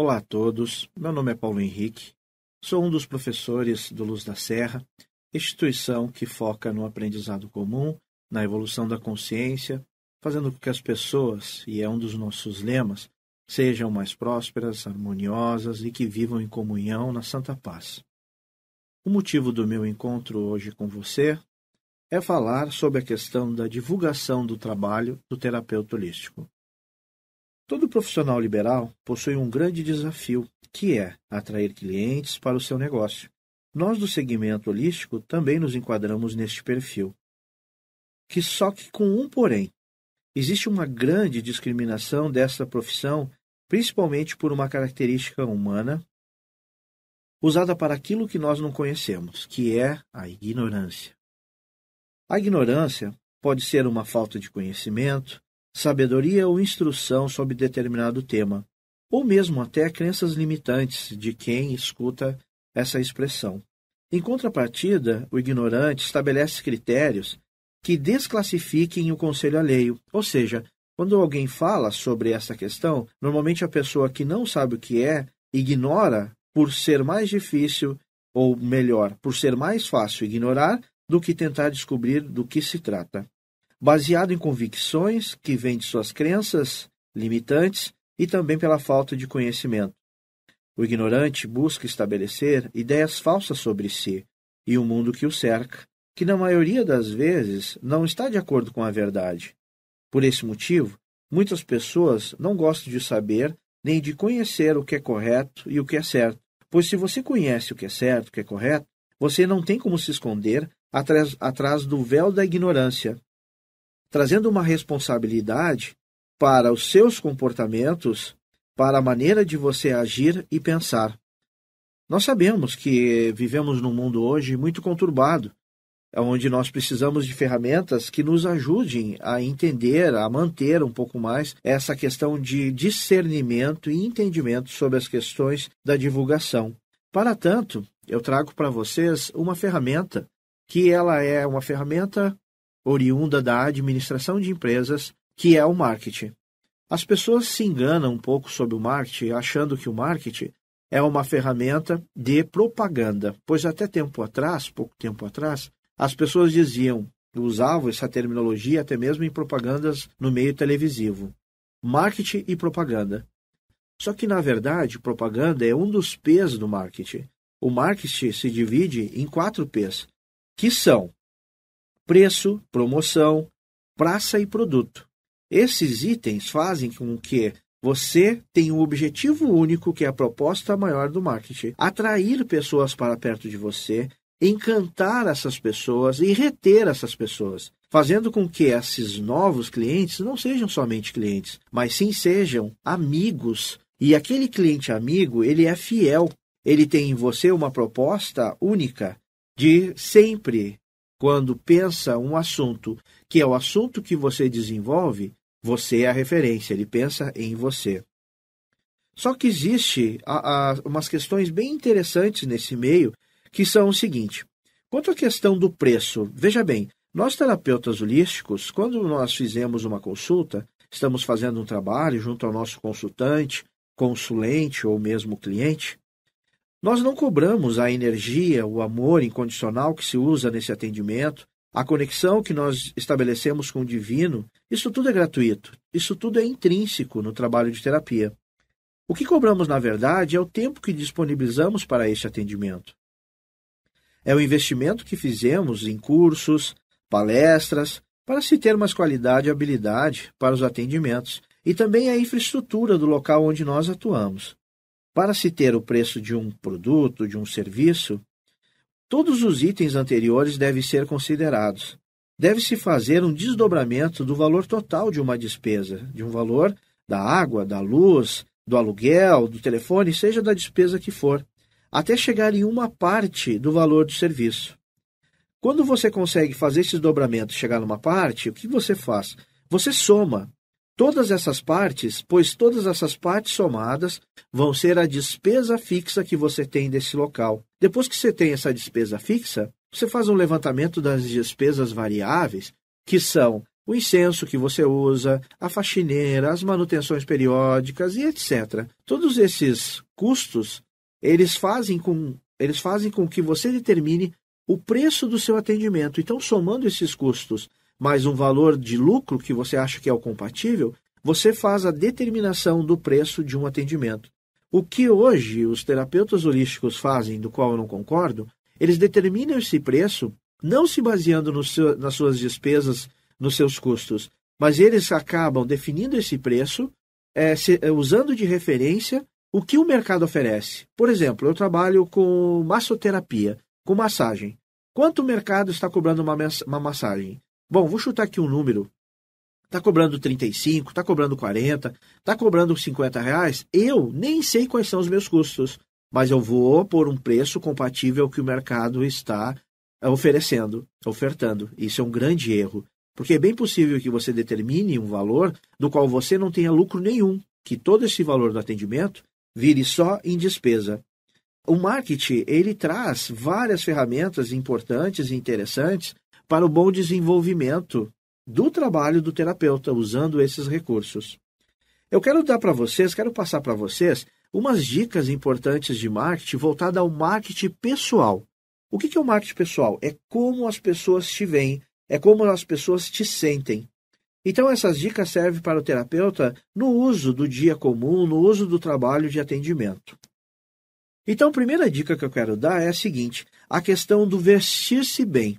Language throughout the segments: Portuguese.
Olá a todos, meu nome é Paulo Henrique, sou um dos professores do Luz da Serra, instituição que foca no aprendizado comum, na evolução da consciência, fazendo com que as pessoas, e é um dos nossos lemas, sejam mais prósperas, harmoniosas e que vivam em comunhão na Santa Paz. O motivo do meu encontro hoje com você é falar sobre a questão da divulgação do trabalho do terapeuta holístico. Todo profissional liberal possui um grande desafio, que é atrair clientes para o seu negócio. Nós do segmento holístico também nos enquadramos neste perfil. Que só que com um porém, existe uma grande discriminação desta profissão, principalmente por uma característica humana usada para aquilo que nós não conhecemos, que é a ignorância. A ignorância pode ser uma falta de conhecimento, sabedoria ou instrução sobre determinado tema, ou mesmo até crenças limitantes de quem escuta essa expressão. Em contrapartida, o ignorante estabelece critérios que desclassifiquem o conselho alheio, ou seja, quando alguém fala sobre essa questão, normalmente a pessoa que não sabe o que é ignora por ser mais difícil, ou melhor, por ser mais fácil ignorar do que tentar descobrir do que se trata baseado em convicções que vêm de suas crenças limitantes e também pela falta de conhecimento. O ignorante busca estabelecer ideias falsas sobre si e o mundo que o cerca, que na maioria das vezes não está de acordo com a verdade. Por esse motivo, muitas pessoas não gostam de saber nem de conhecer o que é correto e o que é certo, pois se você conhece o que é certo, o que é correto, você não tem como se esconder atrás, atrás do véu da ignorância trazendo uma responsabilidade para os seus comportamentos, para a maneira de você agir e pensar. Nós sabemos que vivemos num mundo hoje muito conturbado, onde nós precisamos de ferramentas que nos ajudem a entender, a manter um pouco mais essa questão de discernimento e entendimento sobre as questões da divulgação. Para tanto, eu trago para vocês uma ferramenta que ela é uma ferramenta oriunda da administração de empresas, que é o marketing. As pessoas se enganam um pouco sobre o marketing, achando que o marketing é uma ferramenta de propaganda, pois até tempo atrás, pouco tempo atrás, as pessoas diziam, usavam essa terminologia até mesmo em propagandas no meio televisivo. Marketing e propaganda. Só que, na verdade, propaganda é um dos P's do marketing. O marketing se divide em quatro P's, que são preço, promoção, praça e produto. Esses itens fazem com que você tenha um objetivo único, que é a proposta maior do marketing: atrair pessoas para perto de você, encantar essas pessoas e reter essas pessoas, fazendo com que esses novos clientes não sejam somente clientes, mas sim sejam amigos. E aquele cliente amigo, ele é fiel, ele tem em você uma proposta única de sempre quando pensa um assunto que é o assunto que você desenvolve, você é a referência, ele pensa em você. Só que existe a, a, umas questões bem interessantes nesse meio, que são o seguinte. Quanto à questão do preço, veja bem, nós terapeutas holísticos, quando nós fizemos uma consulta, estamos fazendo um trabalho junto ao nosso consultante, consulente ou mesmo cliente, nós não cobramos a energia, o amor incondicional que se usa nesse atendimento, a conexão que nós estabelecemos com o divino, isso tudo é gratuito, isso tudo é intrínseco no trabalho de terapia. O que cobramos, na verdade, é o tempo que disponibilizamos para este atendimento. É o investimento que fizemos em cursos, palestras, para se ter mais qualidade e habilidade para os atendimentos, e também a infraestrutura do local onde nós atuamos. Para se ter o preço de um produto, de um serviço, todos os itens anteriores devem ser considerados. Deve-se fazer um desdobramento do valor total de uma despesa, de um valor da água, da luz, do aluguel, do telefone, seja da despesa que for, até chegar em uma parte do valor do serviço. Quando você consegue fazer desdobramento e chegar numa parte, o que você faz? Você soma Todas essas partes, pois todas essas partes somadas vão ser a despesa fixa que você tem desse local. Depois que você tem essa despesa fixa, você faz um levantamento das despesas variáveis, que são o incenso que você usa, a faxineira, as manutenções periódicas e etc. Todos esses custos, eles fazem com eles fazem com que você determine o preço do seu atendimento. Então, somando esses custos mais um valor de lucro que você acha que é o compatível, você faz a determinação do preço de um atendimento. O que hoje os terapeutas holísticos fazem, do qual eu não concordo, eles determinam esse preço não se baseando seu, nas suas despesas, nos seus custos, mas eles acabam definindo esse preço é, se, é, usando de referência o que o mercado oferece. Por exemplo, eu trabalho com massoterapia, com massagem. Quanto o mercado está cobrando uma, uma massagem? Bom, vou chutar aqui um número. Tá cobrando 35, tá cobrando 40, tá cobrando 50 reais. Eu nem sei quais são os meus custos, mas eu vou por um preço compatível que o mercado está oferecendo, ofertando. Isso é um grande erro, porque é bem possível que você determine um valor do qual você não tenha lucro nenhum, que todo esse valor do atendimento vire só em despesa. O marketing, ele traz várias ferramentas importantes e interessantes para o bom desenvolvimento do trabalho do terapeuta usando esses recursos. Eu quero dar para vocês, quero passar para vocês umas dicas importantes de marketing voltada ao marketing pessoal. O que é o marketing pessoal? É como as pessoas te veem, é como as pessoas te sentem. Então, essas dicas servem para o terapeuta no uso do dia comum, no uso do trabalho de atendimento. Então, a primeira dica que eu quero dar é a seguinte: a questão do vestir-se bem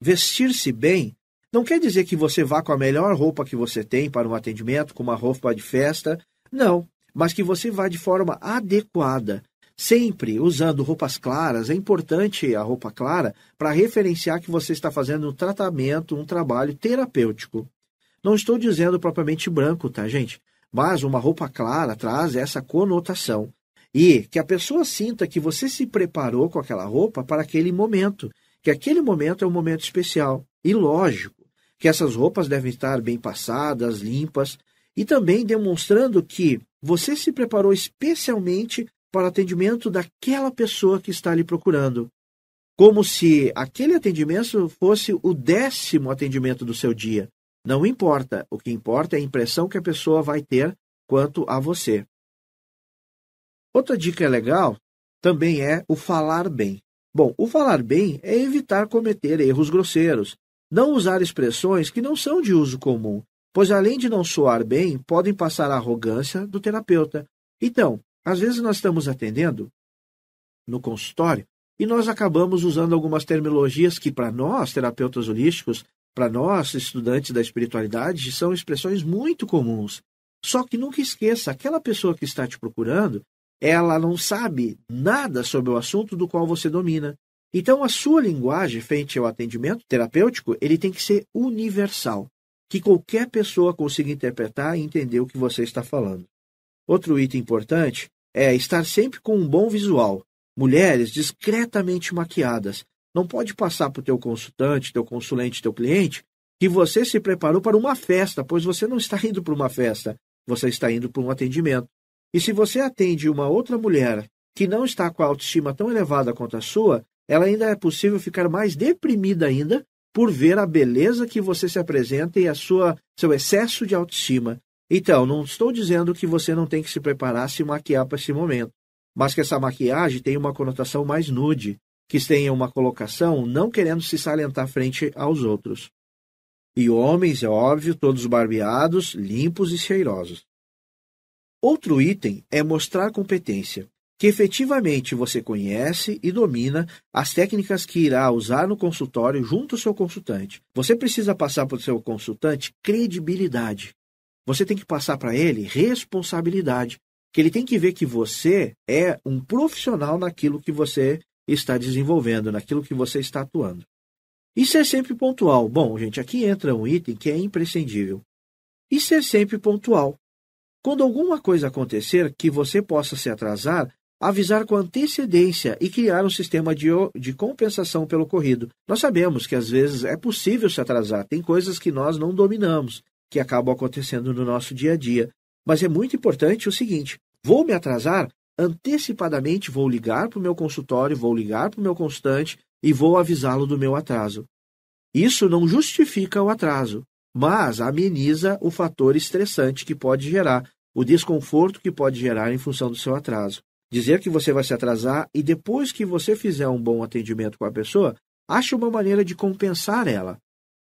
vestir-se bem não quer dizer que você vá com a melhor roupa que você tem para um atendimento, com uma roupa de festa. Não, mas que você vá de forma adequada, sempre usando roupas claras. É importante a roupa clara para referenciar que você está fazendo um tratamento, um trabalho terapêutico. Não estou dizendo propriamente branco, tá, gente? Mas uma roupa clara traz essa conotação. E que a pessoa sinta que você se preparou com aquela roupa para aquele momento, que aquele momento é um momento especial. E lógico que essas roupas devem estar bem passadas, limpas, e também demonstrando que você se preparou especialmente para o atendimento daquela pessoa que está lhe procurando. Como se aquele atendimento fosse o décimo atendimento do seu dia. Não importa, o que importa é a impressão que a pessoa vai ter quanto a você. Outra dica legal também é o falar bem. Bom, o falar bem é evitar cometer erros grosseiros, não usar expressões que não são de uso comum, pois além de não soar bem, podem passar a arrogância do terapeuta. Então, às vezes nós estamos atendendo no consultório e nós acabamos usando algumas terminologias que, para nós, terapeutas holísticos, para nós, estudantes da espiritualidade, são expressões muito comuns. Só que nunca esqueça, aquela pessoa que está te procurando, ela não sabe nada sobre o assunto do qual você domina. Então, a sua linguagem frente ao atendimento terapêutico, ele tem que ser universal, que qualquer pessoa consiga interpretar e entender o que você está falando. Outro item importante é estar sempre com um bom visual. Mulheres discretamente maquiadas. Não pode passar para o teu consultante, teu consulente, teu cliente, que você se preparou para uma festa, pois você não está indo para uma festa, você está indo para um atendimento. E se você atende uma outra mulher que não está com a autoestima tão elevada quanto a sua, ela ainda é possível ficar mais deprimida ainda por ver a beleza que você se apresenta e a sua seu excesso de autoestima. Então, não estou dizendo que você não tem que se preparar, se maquiar para esse momento, mas que essa maquiagem tem uma conotação mais nude, que tenha uma colocação não querendo se salientar frente aos outros. E homens, é óbvio, todos barbeados, limpos e cheirosos. Outro item é mostrar competência, que efetivamente você conhece e domina as técnicas que irá usar no consultório junto ao seu consultante. Você precisa passar para o seu consultante credibilidade. Você tem que passar para ele responsabilidade, que ele tem que ver que você é um profissional naquilo que você está desenvolvendo, naquilo que você está atuando. E ser é sempre pontual. Bom, gente, aqui entra um item que é imprescindível. E ser é sempre pontual. Quando alguma coisa acontecer que você possa se atrasar, avisar com antecedência e criar um sistema de, de compensação pelo ocorrido. Nós sabemos que às vezes é possível se atrasar, tem coisas que nós não dominamos, que acabam acontecendo no nosso dia a dia. Mas é muito importante o seguinte: vou me atrasar? Antecipadamente vou ligar para o meu consultório, vou ligar para o meu constante e vou avisá-lo do meu atraso. Isso não justifica o atraso, mas ameniza o fator estressante que pode gerar, o desconforto que pode gerar em função do seu atraso. Dizer que você vai se atrasar e depois que você fizer um bom atendimento com a pessoa, ache uma maneira de compensar ela.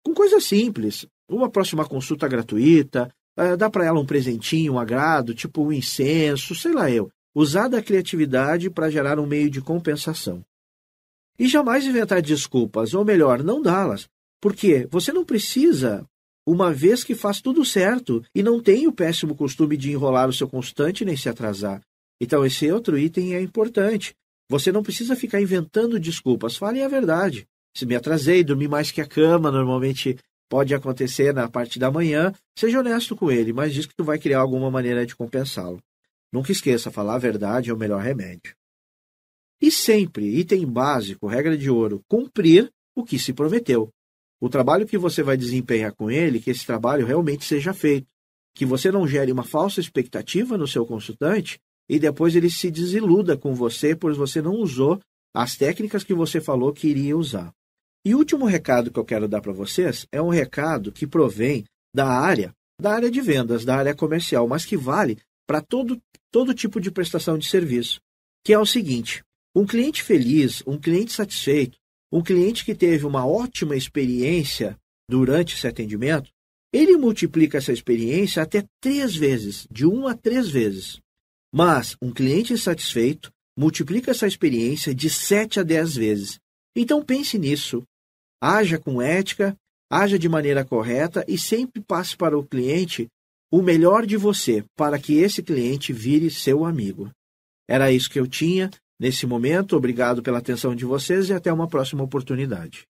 Com coisas simples, uma próxima consulta gratuita, eh, dá para ela um presentinho, um agrado, tipo um incenso, sei lá eu. Usar da criatividade para gerar um meio de compensação. E jamais inventar desculpas, ou melhor, não dá-las, porque você não precisa uma vez que faz tudo certo e não tem o péssimo costume de enrolar o seu constante nem se atrasar. Então, esse outro item é importante. Você não precisa ficar inventando desculpas, fale a verdade. Se me atrasei, dormi mais que a cama, normalmente pode acontecer na parte da manhã, seja honesto com ele, mas diz que tu vai criar alguma maneira de compensá-lo. Nunca esqueça, falar a verdade é o melhor remédio. E sempre, item básico, regra de ouro, cumprir o que se prometeu o trabalho que você vai desempenhar com ele, que esse trabalho realmente seja feito. Que você não gere uma falsa expectativa no seu consultante e depois ele se desiluda com você, pois você não usou as técnicas que você falou que iria usar. E último recado que eu quero dar para vocês é um recado que provém da área, da área de vendas, da área comercial, mas que vale para todo, todo tipo de prestação de serviço, que é o seguinte: um cliente feliz, um cliente satisfeito, um cliente que teve uma ótima experiência durante esse atendimento, ele multiplica essa experiência até três vezes, de uma a três vezes. Mas um cliente insatisfeito multiplica essa experiência de sete a dez vezes. Então pense nisso. Haja com ética, haja de maneira correta e sempre passe para o cliente o melhor de você, para que esse cliente vire seu amigo. Era isso que eu tinha. Nesse momento, obrigado pela atenção de vocês e até uma próxima oportunidade.